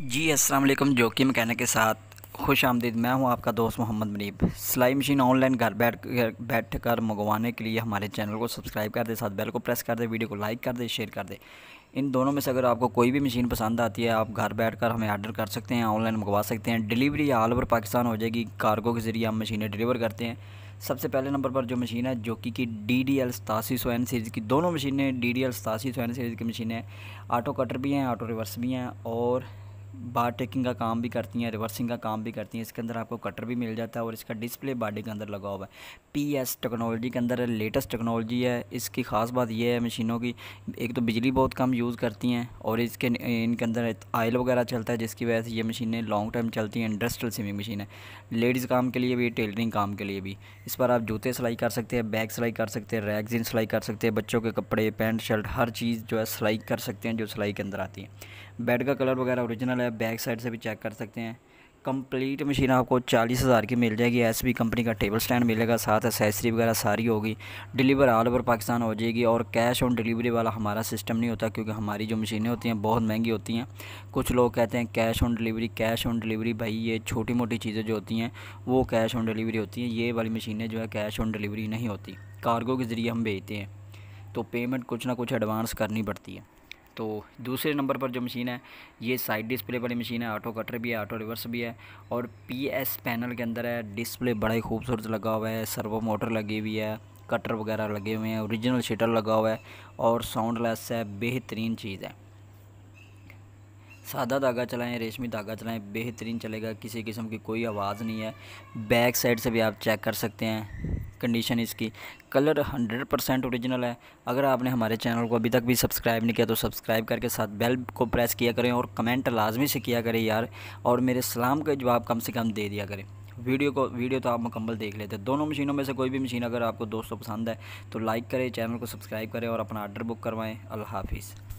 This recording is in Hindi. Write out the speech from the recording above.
जी असलम जोकी मकैनिक के साथ खुश आमदीद मैं हूं आपका दोस्त मोहम्मद मनीब सिलाई मशीन ऑनलाइन घर बैठ बैठ कर मंगवाने के लिए हमारे चैनल को सब्सक्राइब कर दे साथ बेल को प्रेस कर दे वीडियो को लाइक कर दे शेयर कर दे इन दोनों में से अगर आपको कोई भी मशीन पसंद आती है आप घर बैठ कर हमें आर्डर कर सकते हैं ऑनलाइन मंगवा सकते हैं डिलीवरी ऑल ओवर पाकिस्तान हो जाएगी कार्गो के ज़रिए हम मशीनें डिलीवर करते हैं सबसे पहले नंबर पर जो मशीन है कि की डी डी एल सतासी सौ एन सीरीज़ की दोनों मशीनें डी डी एल सतासी सौ एन सीरीज़ की मशीनें ऑटो कटर भी हैं ऑटो रिवर्स भी हैं और बार टेकिंग का काम भी करती हैं रिवर्सिंग का काम भी करती हैं इसके अंदर आपको कटर भी मिल जाता है और इसका डिस्प्ले बॉडी के अंदर लगा हुआ है पीएस टेक्नोलॉजी के अंदर लेटेस्ट टेक्नोलॉजी है इसकी ख़ास बात यह है मशीनों की एक तो बिजली बहुत कम यूज़ करती हैं और इसके इनके अंदर आयल वगैरह चलता है जिसकी वजह से ये मशीनें लॉन्ग टाइम चलती हैं इंडस्ट्रियल सिविंग मशीन है लेडीज़ काम के लिए भी टेलरिंग काम के लिए भी इस पर आप जूते सिलाई कर सकते हैं बैग सिलाई कर सकते हैं रैग रैगजीन सिलाई कर सकते हैं बच्चों के कपड़े पैंट शर्ट हर चीज़ जो है सिलाई कर सकते हैं जो सिलाई के अंदर आती है बेड का कलर वगैरह ओरिजिनल है बैक साइड से भी चेक कर सकते हैं कंप्लीट मशीन आपको चालीस हज़ार की मिल जाएगी एस कंपनी का टेबल स्टैंड मिलेगा साथ एसेसरी वगैरह सारी होगी डिलीवर ऑल ओवर पाकिस्तान हो जाएगी और कैश ऑन डिलीवरी वाला हमारा सिस्टम नहीं होता क्योंकि हमारी जो मशीनें होती हैं बहुत महंगी होती हैं कुछ लोग कहते हैं cash on delivery cash on delivery भाई ये छोटी मोटी चीज़ें जो होती हैं वो कैश ऑन डिलीवरी होती हैं ये वाली मशीनें जो है कैश ऑन डिलीवरी नहीं होती कार्गो के ज़रिए हम भेजते हैं तो पेमेंट कुछ ना कुछ एडवांस करनी पड़ती है तो दूसरे नंबर पर जो मशीन है ये साइड डिस्प्ले वाली मशीन है ऑटो कटर भी है ऑटो रिवर्स भी है और पीएस पैनल के अंदर है डिस्प्ले बड़ा ही खूबसूरत लगा हुआ है सर्वो मोटर लगी हुई है कटर वगैरह लगे हुए हैं ओरिजिनल शटर लगा हुआ है और लेस है बेहतरीन चीज़ है सादा धागा चलाएं रेशमी धागा चलाएं बेहतरीन चलेगा किसी किस्म की कोई आवाज़ नहीं है बैक साइड से भी आप चेक कर सकते हैं कंडीशन इसकी कलर 100 परसेंट औरिजिनल है अगर आपने हमारे चैनल को अभी तक भी सब्सक्राइब नहीं किया तो सब्सक्राइब करके साथ बेल को प्रेस किया करें और कमेंट लाजमी से किया करें यार और मेरे सलाम का जवाब कम से कम दे दिया करें वीडियो को वीडियो तो आप मुकम्मल देख लेते हैं दोनों मशीनों में से कोई भी मशीन अगर आपको दोस्तों पसंद है तो लाइक करें चैनल को सब्सक्राइब करें और अपना आर्डर बुक करवाएँ अल्लाफ़